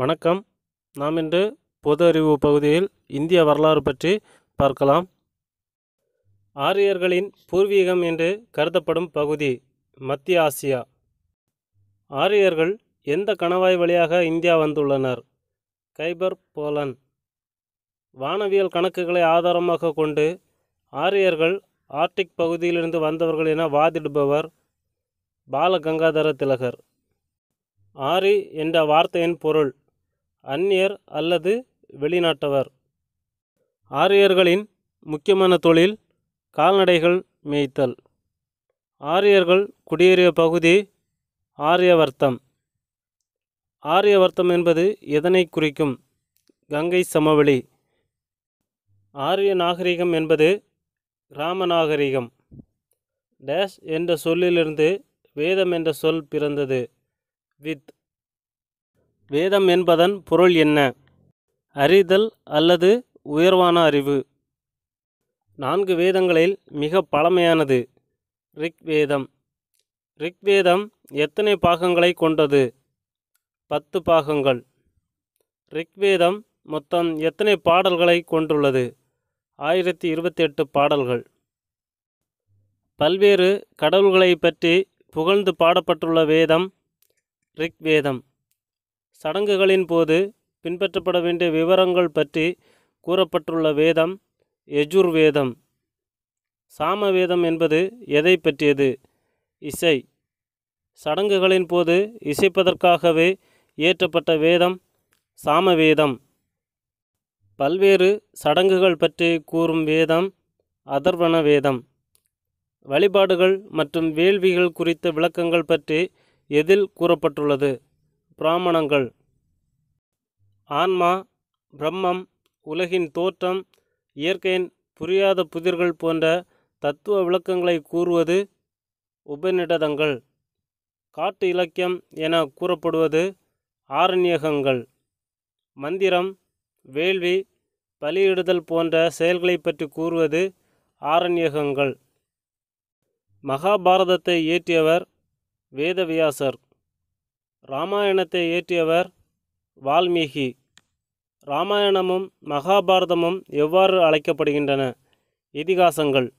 வணக்கம் நாம் இன்று பொது அறிவு பகுதியில் இந்திய வரலாறு பற்றி பார்க்கலாம் ஆரியர்களின் பூர்வீகம் என்று கருதப்படும் பகுதி மத்திய ஆசியா ஆரியர்கள் எந்த கணவாய் வழியாக இந்தியா வந்துள்ளனர் கைபர் போலன் வானவியல் கணக்குகளை ஆதாரமாக கொண்டு ஆரியர்கள் ஆர்டிக் பகுதியிலிருந்து வந்தவர்கள் என வாதிடுபவர் பாலகங்காதர திலகர் ஆரி என்ற வார்த்தையின் பொருள் அந்நியர் அல்லது வெளிநாட்டவர் ஆரியர்களின் முக்கியமான தொழில் கால்நடைகள் மேய்த்தல் ஆரியர்கள் குடியேறிய பகுதி ஆரியவர்த்தம் ஆரியவர்த்தம் என்பது எதனை குறிக்கும் கங்கை சமவெளி ஆரிய நாகரிகம் என்பது கிராம நாகரிகம் டேஷ் என்ற சொல்லிலிருந்து வேதம் என்ற சொல் பிறந்தது வித் வேதம் என்பதன் பொருள் என்ன அறிதல் அல்லது உயர்வான அறிவு நான்கு வேதங்களில் மிக பழமையானது ரிக்வேதம் ரிக்வேதம் எத்தனை பாகங்களை கொண்டது பத்து பாகங்கள் ரிக்வேதம் மொத்தம் எத்தனை பாடல்களை கொண்டுள்ளது ஆயிரத்தி இருபத்தி எட்டு பாடல்கள் பல்வேறு கடவுள்களை பற்றி புகழ்ந்து பாடப்பட்டுள்ள வேதம் ரிக்வேதம் சடங்குகளின் போது பின்பற்றப்பட வேண்டிய விவரங்கள் பற்றி கூறப்பட்டுள்ள வேதம் சாம சாமவேதம் என்பது எதை பற்றியது இசை சடங்குகளின் போது இசைப்பதற்காகவே இயற்றப்பட்ட வேதம் சாம வேதம் பல்வேறு சடங்குகள் பற்றி கூறும் வேதம் அதர்வன வேதம் வழிபாடுகள் மற்றும் வேள்விகள் குறித்த விளக்கங்கள் பற்றி எதில் கூறப்பட்டுள்ளது பிராமணங்கள் ஆன்மா பிரம்மம் உலகின் தோற்றம் இயற்கையின் புரியாத புதிர்கள் போன்ற தத்துவ விளக்கங்களை கூறுவது உபநிடதங்கள் காட்டு இலக்கியம் என கூறப்படுவது ஆரண்யகங்கள் மந்திரம் வேள்வி பலியிடுதல் போன்ற செயல்களை பற்றி கூறுவது ஆரண்யகங்கள் மகாபாரதத்தை இயற்றியவர் வேதவியாசர் ராமாயணத்தை இயற்றியவர் வால்மீகி ராமாயணமும் மகாபாரதமும் எவ்வாறு அழைக்கப்படுகின்றன இதிகாசங்கள்